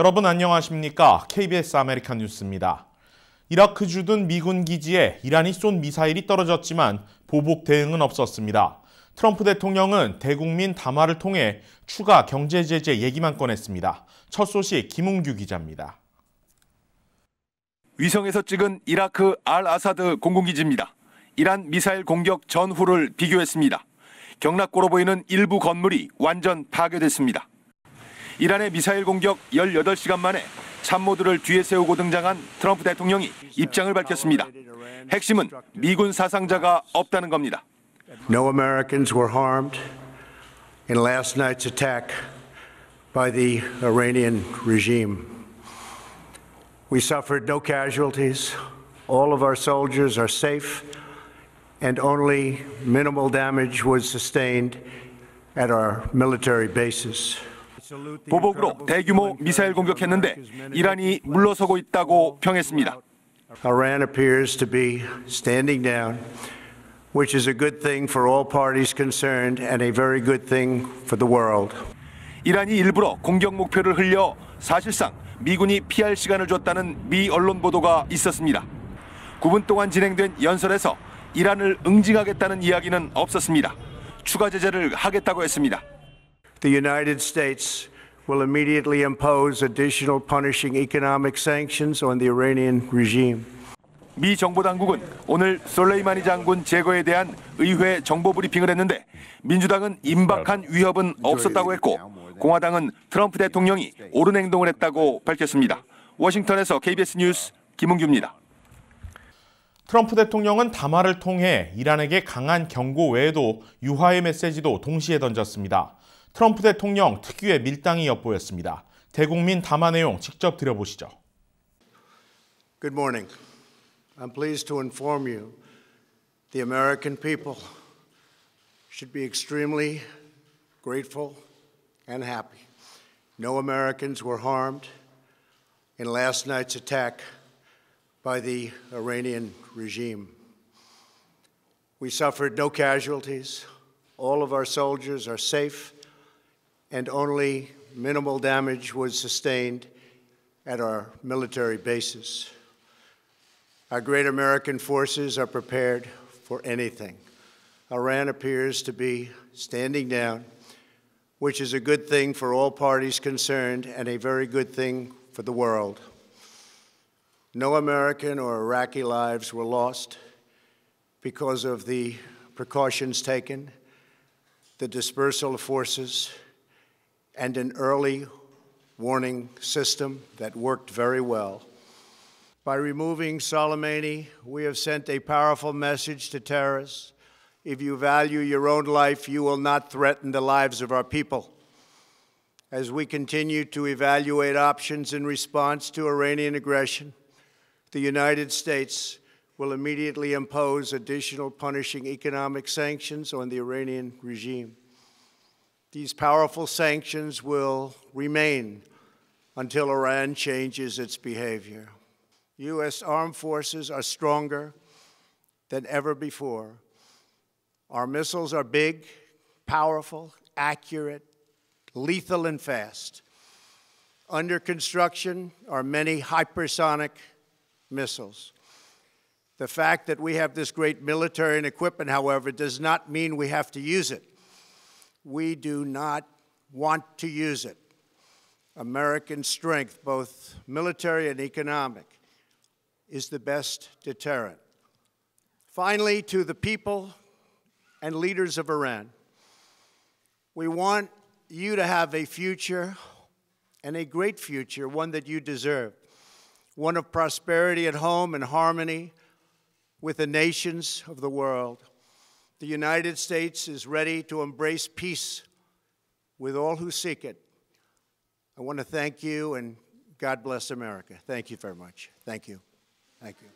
여러분 안녕하십니까? KBS 아메리칸 뉴스입니다. 이라크 주둔 미군 기지에 이란이 쏜 미사일이 떨어졌지만 보복 대응은 없었습니다. 트럼프 대통령은 대국민 담화를 통해 추가 경제 제재 얘기만 꺼냈습니다. 첫 소식 김웅규 기자입니다. 위성에서 찍은 이라크 알 아사드 공군기지입니다. 이란 미사일 공격 전후를 비교했습니다. 경락고로 보이는 일부 건물이 완전 파괴됐습니다. 이란의 미사일 공격 18시간 만에 참모들을 뒤에 세우고 등장한 트럼프 대통령이 입장을 밝혔습니다. 핵심은 미군 사상자가 없다는 겁니다. No Americans were harmed in last night's attack by the Iranian regime. We suffered no casualties. All of our soldiers are safe and only minimal damage was sustained at our military bases. 보복으로 대규모 미사일 공격했는데 이란이 물러서고 있다고 평했습니다. 이란이 일부러 공격 목표를 흘려 사실상 미군이 피할 시간을 줬다는 미 언론 보도가 있었습니다. 9분 동안 진행된 연설에서 이란을 응징하겠다는 이야기는 없었습니다. 추가 제재를 하겠다고 했습니다. the United States will immediately impose additional punishing economic sanctions on the Iranian regime. 미 정보 당국은 오늘 솔레이마니 장군 제거에 대한 의회 정보 브리핑을 했는데 민주당은 임박한 위협은 없었다고 했고 공화당은 트럼프 대통령이 옳은 행동을 했다고 밝혔습니다. 워싱턴에서 KBS 뉴스 김은규입니다. 트럼프 대통령은 담화를 통해 이란에게 강한 경고 외에도 유화의 메시지도 동시에 던졌습니다. 트럼프 대통령 특유의 밀당이 엿보였습니다. 대국민 담화 내용 직접 들어보시죠. Good morning. I'm pleased to inform you the American people should be extremely grateful and happy. No Americans were harmed in last night's attack by the Iranian regime. We suffered no casualties. All of our soldiers are safe and only minimal damage was sustained at our military bases. Our great American forces are prepared for anything. Iran appears to be standing down, which is a good thing for all parties concerned and a very good thing for the world. No American or Iraqi lives were lost because of the precautions taken, the dispersal of forces, and an early warning system that worked very well. By removing Soleimani, we have sent a powerful message to terrorists. If you value your own life, you will not threaten the lives of our people. As we continue to evaluate options in response to Iranian aggression, the United States will immediately impose additional punishing economic sanctions on the Iranian regime. These powerful sanctions will remain until Iran changes its behavior. U.S. armed forces are stronger than ever before. Our missiles are big, powerful, accurate, lethal, and fast. Under construction are many hypersonic missiles. The fact that we have this great military and equipment, however, does not mean we have to use it. We do not want to use it. American strength, both military and economic, is the best deterrent. Finally, to the people and leaders of Iran, we want you to have a future and a great future, one that you deserve, one of prosperity at home and harmony with the nations of the world. The United States is ready to embrace peace with all who seek it. I want to thank you and God bless America. Thank you very much. Thank you. Thank you.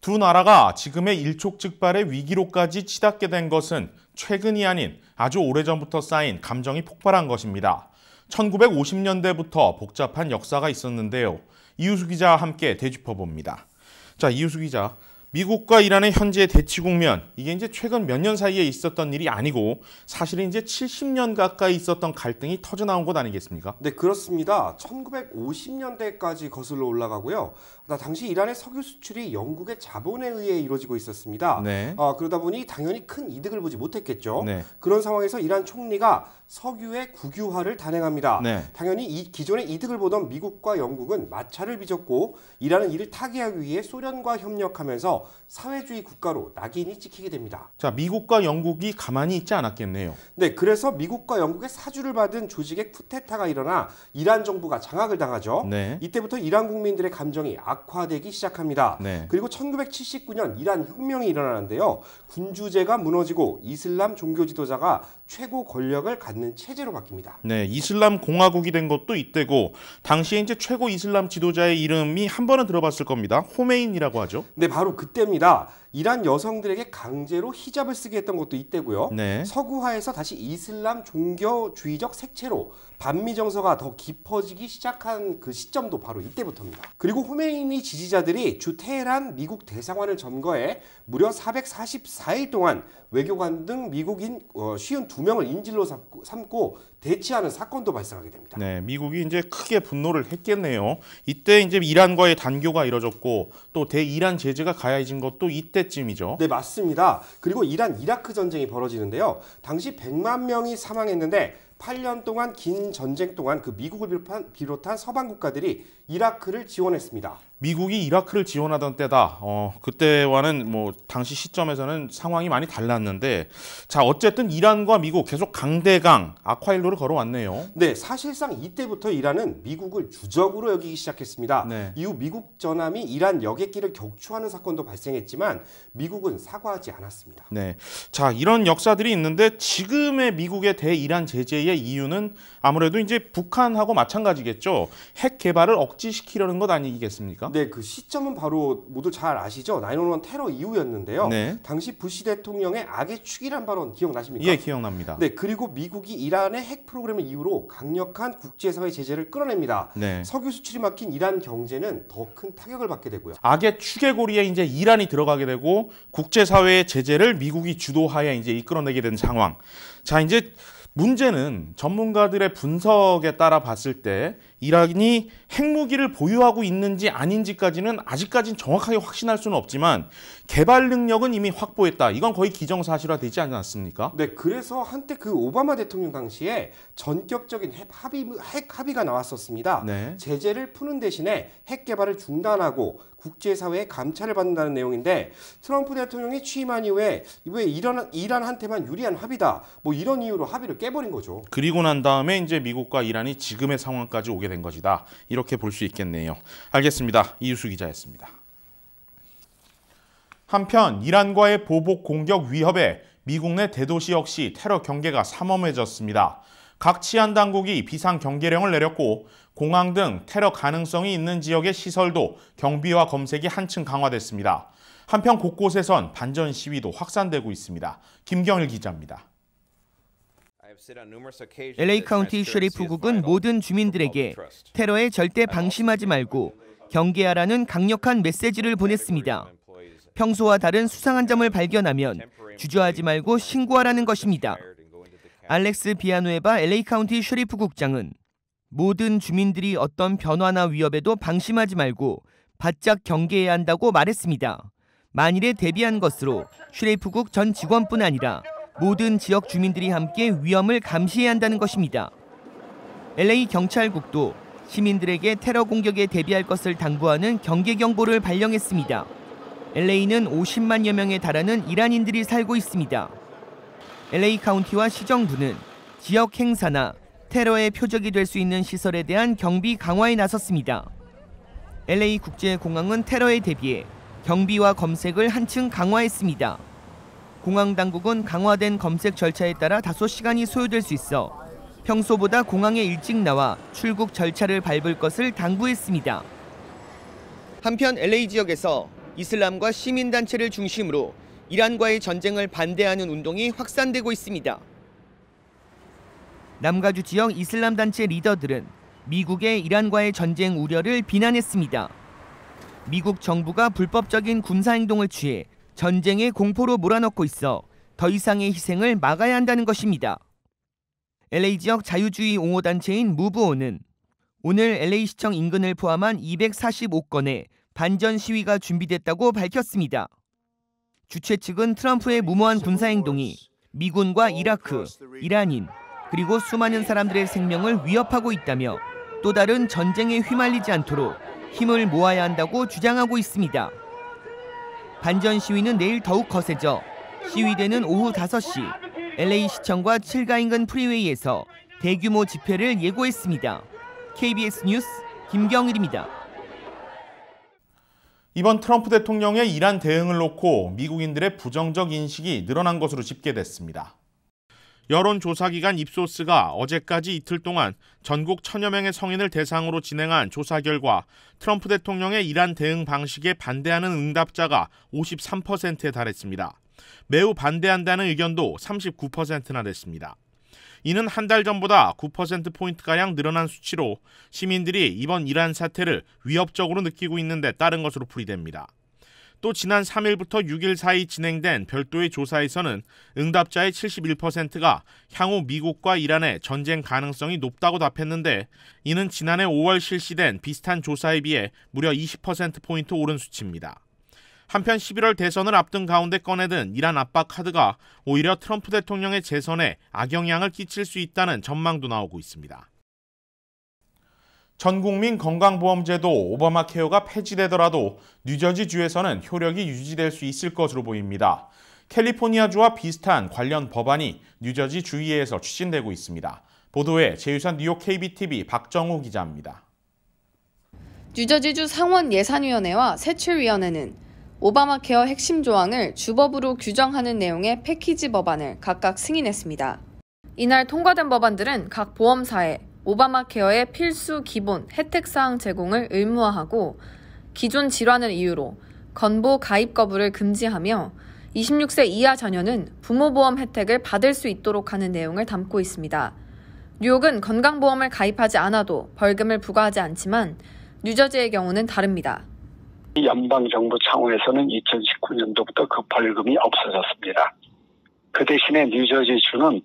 두 나라가 지금의 일촉즉발의 위기로까지 치닫게 된 것은 최근이 아닌 아주 오래전부터 쌓인 감정이 폭발한 것입니다. 1950년대부터 복잡한 역사가 있었는데요. 이우수 기자와 함께 되짚어봅니다. 자, 이우수 기자. 미국과 이란의 현재 대치 국면 이게 이제 최근 몇 년 사이에 있었던 일이 아니고 사실은 이제 70년 가까이 있었던 갈등이 터져 나온 것 아니겠습니까? 네 그렇습니다. 1950년대까지 거슬러 올라가고요. 당시 이란의 석유 수출이 영국의 자본에 의해 이루어지고 있었습니다. 네. 아, 그러다 보니 당연히 큰 이득을 보지 못했겠죠. 네. 그런 상황에서 이란 총리가 석유의 국유화를 단행합니다. 네. 당연히 이 기존의 이득을 보던 미국과 영국은 마찰을 빚었고 이란은 이를 타개하기 위해 소련과 협력하면서 사회주의 국가로 낙인이 찍히게 됩니다. 자, 미국과 영국이 가만히 있지 않았겠네요. 네, 그래서 미국과 영국의 사주를 받은 조직의 쿠데타가 일어나 이란 정부가 장악을 당하죠. 네. 이때부터 이란 국민들의 감정이 악화되기 시작합니다. 네. 그리고 1979년 이란 혁명이 일어나는데요. 군주제가 무너지고 이슬람 종교 지도자가 최고 권력을 갖는 체제로 바뀝니다. 네, 이슬람 공화국이 된 것도 이때고 당시에 이제 최고 이슬람 지도자의 이름이 한 번은 들어봤을 겁니다. 호메인이라고 하죠. 네, 바로 그때입니다. 이란 여성들에게 강제로 히잡을 쓰게 했던 것도 이때고요. 네. 서구화에서 다시 이슬람 종교주의적 색채로 반미 정서가 더 깊어지기 시작한 그 시점도 바로 이때부터입니다. 그리고 호메인이 지지자들이 주 테헤란 미국 대사관을 점거해 무려 444일 동안 외교관 등 미국인 어, 52명을 인질로 삼고 대치하는 사건도 발생하게 됩니다. 네, 미국이 이제 크게 분노를 했겠네요. 이때 이제 이란과의 단교가 이뤄졌고 또 대이란 제재가 가해진 것도 이때 때쯤이죠. 네, 맞습니다. 그리고 이란 이라크 전쟁이 벌어지는데요. 당시 100만 명이 사망했는데 8년 동안 긴 전쟁 동안 그 미국을 비롯한, 비롯한 서방 국가들이 이라크를 지원했습니다. 미국이 이라크를 지원하던 때다. 어, 그때와는 뭐 당시 시점에서는 상황이 많이 달랐는데 자 어쨌든 이란과 미국 계속 강대강 아쿠아일로를 걸어왔네요. 네, 사실상 이때부터 이란은 미국을 주적으로 여기기 시작했습니다. 네. 이후 미국 전함이 이란 여객기를 격추하는 사건도 발생했지만 미국은 사과하지 않았습니다. 네, 자 이런 역사들이 있는데 지금의 미국의 대이란 제재의 이유는 아무래도 이제 북한하고 마찬가지겠죠. 핵 개발을 억지시키려는 것 아니겠습니까? 네, 그 시점은 바로 모두 잘 아시죠? 911 테러 이후였는데요. 네. 당시 부시 대통령의 악의 축이란 발언 기억나십니까? 예, 기억납니다. 네, 그리고 미국이 이란의 핵 프로그램을 이후로 강력한 국제사회 제재를 끌어냅니다. 네. 석유 수출이 막힌 이란 경제는 더 큰 타격을 받게 되고요. 악의 축의 고리에 이제 이란이 들어가게 되고 국제사회의 제재를 미국이 주도하여 이제 이끌어내게 된 상황. 자, 이제 문제는 전문가들의 분석에 따라 봤을 때 이란이 핵무기를 보유하고 있는지 아닌지까지는 아직까지는 정확하게 확신할 수는 없지만 개발 능력은 이미 확보했다. 이건 거의 기정사실화되지 않았습니까? 네, 그래서 한때 그 오바마 대통령 당시에 전격적인 핵, 합의, 핵 합의가 나왔었습니다. 네. 제재를 푸는 대신에 핵 개발을 중단하고 국제사회에 감찰을 받는다는 내용인데 트럼프 대통령이 취임한 이후에 왜이런 이란한테만 유리한 합의다. 뭐 이런 이유로 합의를 깨버린 거죠. 그리고 난 다음에 이제 미국과 이란이 지금의 상황까지 오게 된 것이다. 이렇게 볼 수 있겠네요. 알겠습니다. 이유수 기자였습니다. 한편 이란과의 보복 공격 위협에 미국 내 대도시 역시 테러 경계가 삼엄해졌습니다. 각 치안 당국이 비상 경계령을 내렸고 공항 등 테러 가능성이 있는 지역의 시설도 경비와 검색이 한층 강화됐습니다. 한편 곳곳에선 반전 시위도 확산되고 있습니다. 김경일 기자입니다. LA 카운티 쉐리프국은 모든 주민들에게 테러에 절대 방심하지 말고 경계하라는 강력한 메시지를 보냈습니다. 평소와 다른 수상한 점을 발견하면 주저하지 말고 신고하라는 것입니다. 알렉스 비아누에바 LA 카운티 쉐리프 국장은 모든 주민들이 어떤 변화나 위협에도 방심하지 말고 바짝 경계해야 한다고 말했습니다. 만일에 대비한 것으로 슈레이프국 전 직원뿐 아니라 모든 지역 주민들이 함께 위험을 감시해야 한다는 것입니다. LA 경찰국도 시민들에게 테러 공격에 대비할 것을 당부하는 경계 경보를 발령했습니다. LA는 50만여 명에 달하는 이란인들이 살고 있습니다. LA 카운티와 시정부는 지역 행사나 테러의 표적이 될 수 있는 시설에 대한 경비 강화에 나섰습니다. LA 국제공항은 테러에 대비해 경비와 검색을 한층 강화했습니다. 공항 당국은 강화된 검색 절차에 따라 다소 시간이 소요될 수 있어 평소보다 공항에 일찍 나와 출국 절차를 밟을 것을 당부했습니다. 한편 LA 지역에서 이슬람과 시민단체를 중심으로 이란과의 전쟁을 반대하는 운동이 확산되고 있습니다. 남가주 지역 이슬람 단체 리더들은 미국의 이란과의 전쟁 우려를 비난했습니다. 미국 정부가 불법적인 군사 행동을 취해 전쟁의 공포로 몰아넣고 있어 더 이상의 희생을 막아야 한다는 것입니다. LA 지역 자유주의 옹호단체인 무브온은 오늘 LA시청 인근을 포함한 245건의 반전 시위가 준비됐다고 밝혔습니다. 주최 측은 트럼프의 무모한 군사 행동이 미군과 이라크, 이란인, 그리고 수많은 사람들의 생명을 위협하고 있다며 또 다른 전쟁에 휘말리지 않도록 힘을 모아야 한다고 주장하고 있습니다. 반전 시위는 내일 더욱 거세져 시위대는 오후 5시 LA시청과 7가 인근 프리웨이에서 대규모 집회를 예고했습니다. KBS 뉴스 김경일입니다. 이번 트럼프 대통령의 이란 대응을 놓고 미국인들의 부정적 인식이 늘어난 것으로 집계됐습니다. 여론조사기관 입소스가 어제까지 이틀 동안 전국 천여 명의 성인을 대상으로 진행한 조사 결과 트럼프 대통령의 이란 대응 방식에 반대하는 응답자가 53%에 달했습니다. 매우 반대한다는 의견도 39%나 됐습니다. 이는 한 달 전보다 9%포인트가량 늘어난 수치로 시민들이 이번 이란 사태를 위협적으로 느끼고 있는 데 따른 것으로 풀이됩니다. 또 지난 3일부터 6일 사이 진행된 별도의 조사에서는 응답자의 71%가 향후 미국과 이란의 전쟁 가능성이 높다고 답했는데 이는 지난해 5월 실시된 비슷한 조사에 비해 무려 20%포인트 오른 수치입니다. 한편 11월 대선을 앞둔 가운데 꺼내든 이란 압박 카드가 오히려 트럼프 대통령의 재선에 악영향을 끼칠 수 있다는 전망도 나오고 있습니다. 전국민 건강보험제도 오바마 케어가 폐지되더라도 뉴저지 주에서는 효력이 유지될 수 있을 것으로 보입니다. 캘리포니아주와 비슷한 관련 법안이 뉴저지 주의회에서 추진되고 있습니다. 보도에 제유산 뉴욕 KBTV 박정우 기자입니다. 뉴저지주 상원 예산위원회와 세출위원회는 오바마 케어 핵심 조항을 주법으로 규정하는 내용의 패키지 법안을 각각 승인했습니다. 이날 통과된 법안들은 각 보험사에 오바마 케어의 필수 기본 혜택사항 제공을 의무화하고 기존 질환을 이유로 건보 가입 거부를 금지하며 26세 이하 자녀는 부모보험 혜택을 받을 수 있도록 하는 내용을 담고 있습니다. 뉴욕은 건강보험을 가입하지 않아도 벌금을 부과하지 않지만 뉴저지의 경우는 다릅니다. 연방정부 차원에서는 2019년도부터 그 벌금이 없어졌습니다. 그 대신에 뉴저지주는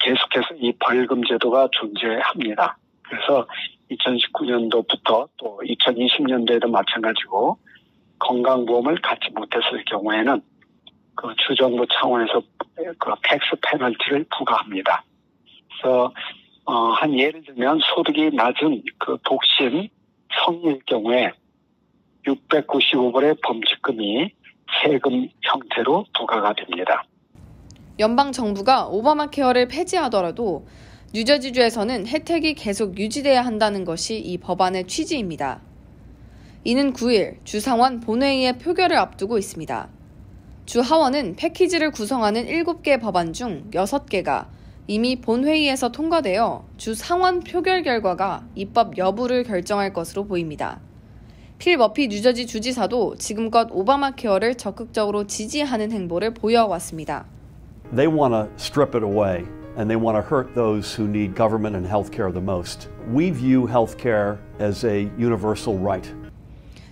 계속해서 이 벌금 제도가 존재합니다. 그래서 2019년도부터 또 2020년도에도 마찬가지고 건강보험을 갖지 못했을 경우에는 그 주정부 차원에서 그 텍스 페널티를 부과합니다. 그래서 어, 한 예를 들면 소득이 낮은 그 독신 성인 경우에 695불의 범칙금이 세금 형태로 부과가 됩니다. 연방 정부가 오바마 케어를 폐지하더라도 뉴저지주에서는 혜택이 계속 유지돼야 한다는 것이 이 법안의 취지입니다. 이는 9일 주상원 본회의의 표결을 앞두고 있습니다. 주하원은 패키지를 구성하는 7개 법안 중 6개가 이미 본회의에서 통과되어 주상원 표결 결과가 입법 여부를 결정할 것으로 보입니다. 필 머피 뉴저지 주지사도 지금껏 오바마 케어를 적극적으로 지지하는 행보를 보여왔습니다. They want to strip it away and they want to hurt those who need government and health care the most. We view health care as a universal right.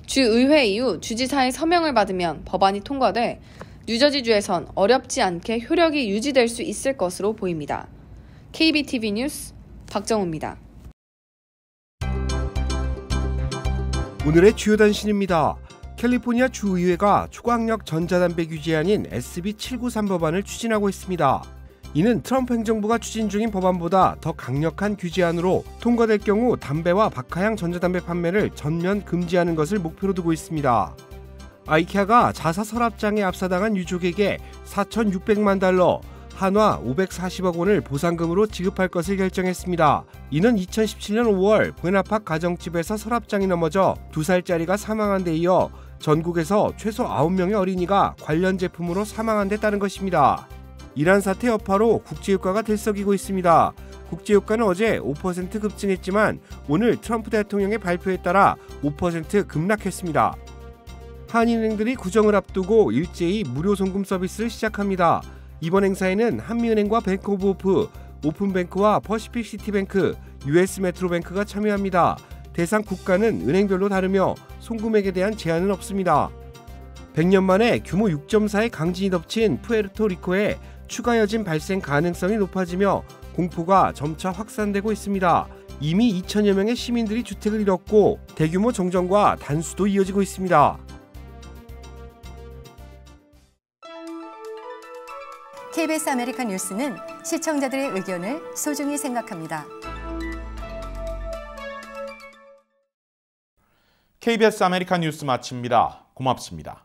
주의회 이후 주지사의 서명을 받으면 법안이 통과돼 뉴저지주에선 어렵지 않게 효력이 유지될 수 있을 것으로 보입니다. KBTV 뉴스 박정우입니다. 오늘의 주요 단신입니다. 캘리포니아 주의회가 초강력 전자담배 규제 안인 SB 793 법안을 추진하고 있습니다. 이는 트럼프 행정부가 추진 중인 법안보다 더 강력한 규제안으로 통과될 경우 담배와 박하향 전자담배 판매를 전면 금지하는 것을 목표로 두고 있습니다. 아이키아가 자사 서랍장에 압사당한 유족에게 4,600만 달러, 한화 540억 원을 보상금으로 지급할 것을 결정했습니다. 이는 2017년 5월 부에나팍 가정집에서 서랍장이 넘어져 두살짜리가 사망한 데 이어 전국에서 최소 9명의 어린이가 관련 제품으로 사망한 데 따른 것입니다. 이란 사태 여파로 국제유가가 들썩이고 있습니다. 국제유가는 어제 5% 급증했지만 오늘 트럼프 대통령의 발표에 따라 5% 급락했습니다. 한인은행들이 구정을 앞두고 일제히 무료 송금 서비스를 시작합니다. 이번 행사에는 한미은행과 뱅크 오브 오프, 오픈뱅크와 퍼시픽 시티뱅크, US 메트로뱅크가 참여합니다. 대상 국가는 은행별로 다르며 송금액에 대한 제한은 없습니다. 100년 만에 규모 6.4의 강진이 덮친 푸에르토리코에 추가 여진 발생 가능성이 높아지며 공포가 점차 확산되고 있습니다. 이미 2천여 명의 시민들이 주택을 잃었고 대규모 정전과 단수도 이어지고 있습니다. KBS 아메리칸 뉴스는 시청자들의 의견을 소중히 생각합니다. KBS 아메리칸 뉴스 마칩니다. 고맙습니다.